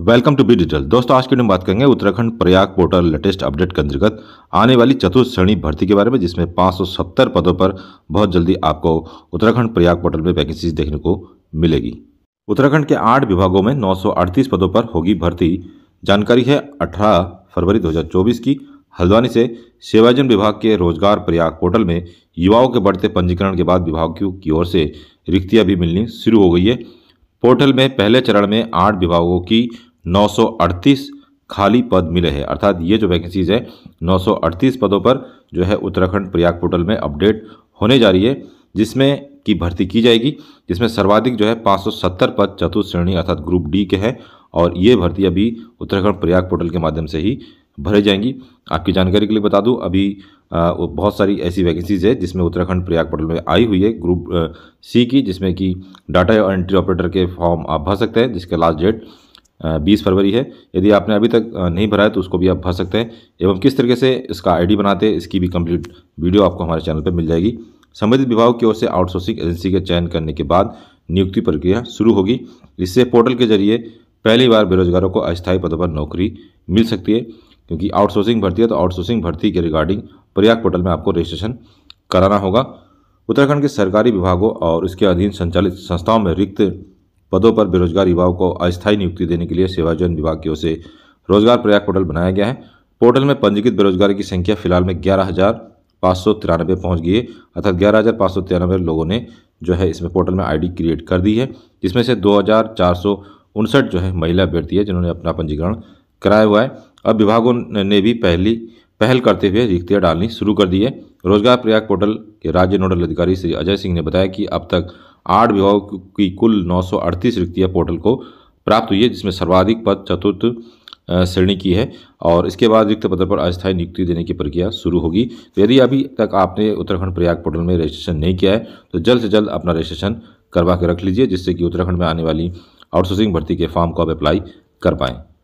welcome to be digital दोस्तों आज की वीडियो में बात करेंगे Uttarakhand Prayag portal latest update के अंतर्गत आने वाली चतुर्थ श्रेणी भर्ती के बारे में जिसमें 570 पदों पर बहुत जल्दी आपको उत्तराखंड प्रयाग पोर्टल में वैकेंसी देखने को मिलेगी उत्तराखंड के आठ विभागों में 938 पदों पर होगी भर्ती जानकारी है अठारह फरवरी दो की हल्द्वानी से सेवाजन विभाग के रोजगार प्रयाग पोर्टल में युवाओं के बढ़ते पंजीकरण के बाद विभाग की ओर से रिक्तियाँ भी मिलनी शुरू हो गई है पोर्टल में पहले चरण में आठ विभागों की 938 खाली पद मिले हैं अर्थात ये जो वैकेंसीज है 938 पदों पर जो है उत्तराखंड प्रयाग पोर्टल में अपडेट होने जा रही है जिसमें की भर्ती की जाएगी जिसमें सर्वाधिक जो है 570 पद चतुर्थ श्रेणी अर्थात ग्रुप डी के हैं और ये भर्ती अभी उत्तराखंड प्रयाग पोर्टल के माध्यम से ही भरे जाएंगी आपकी जानकारी के लिए बता दूं अभी बहुत सारी ऐसी वैकेंसीज़ है जिसमें उत्तराखंड प्रयाग पटल में आई हुई है ग्रुप सी की जिसमें कि डाटा और एंट्री ऑपरेटर के फॉर्म आप भर सकते हैं जिसका लास्ट डेट बीस फरवरी है यदि आपने अभी तक नहीं भरा है तो उसको भी आप भर सकते हैं एवं किस तरीके से इसका आईडी बनाते हैं इसकी भी कंप्लीट वीडियो आपको हमारे चैनल पर मिल जाएगी संबंधित विभाग की ओर से आउटसोर्सिंग एजेंसी का चयन करने के बाद नियुक्ति प्रक्रिया शुरू होगी इससे पोर्टल के जरिए पहली बार बेरोजगारों को अस्थायी पदों पर नौकरी मिल सकती है क्योंकि आउटसोर्सिंग भर्ती है तो आउटसोर्सिंग भर्ती के रिगार्डिंग प्रयाग पोर्टल में आपको रजिस्ट्रेशन कराना होगा उत्तराखंड के सरकारी विभागों और इसके अधीन संचालित संस्थाओं में रिक्त पदों पर बेरोजगार युवाओं को अस्थायी नियुक्ति देने के लिए सेवायोजन विभाग की ओर से रोजगार प्रयाग पोर्टल बनाया गया है पोर्टल में पंजीकृत बेरोजगारी की संख्या फिलहाल में ग्यारह हज़ार पाँच सौ तिरानबे पहुँच गई है अर्थात ग्यारह हज़ार पाँच सौ तिरानबे लोगों ने जो है इसमें पोर्टल में आईडी क्रिएट कर दी है जिसमें से दो हज़ार चार सौ उनसठ जो है महिला अभ्यर्थी है जिन्होंने अपना पंजीकरण कराया हुआ है अब विभागों ने भी पहली पहल करते हुए रिक्तियाँ डालनी शुरू कर दी है रोजगार प्रयाग पोर्टल के राज्य नोडल अधिकारी श्री अजय सिंह ने बताया कि अब तक आठ विभागों की कुल नौ रिक्तियाँ पोर्टल को प्राप्त हुई है जिसमें सर्वाधिक पद चतुर्थ श्रेणी की है और इसके बाद रिक्त पत्र पर अस्थायी नियुक्ति देने की प्रक्रिया शुरू होगी तो यदि अभी तक आपने उत्तराखंड प्रयाग पोर्टल में रजिस्ट्रेशन नहीं किया है तो जल्द से जल्द अपना रजिस्ट्रेशन करवा के रख लीजिए जिससे कि उत्तराखंड में आने वाली आउटसोर्सिंग भर्ती के फॉर्म को आप अप्लाई कर पाएँ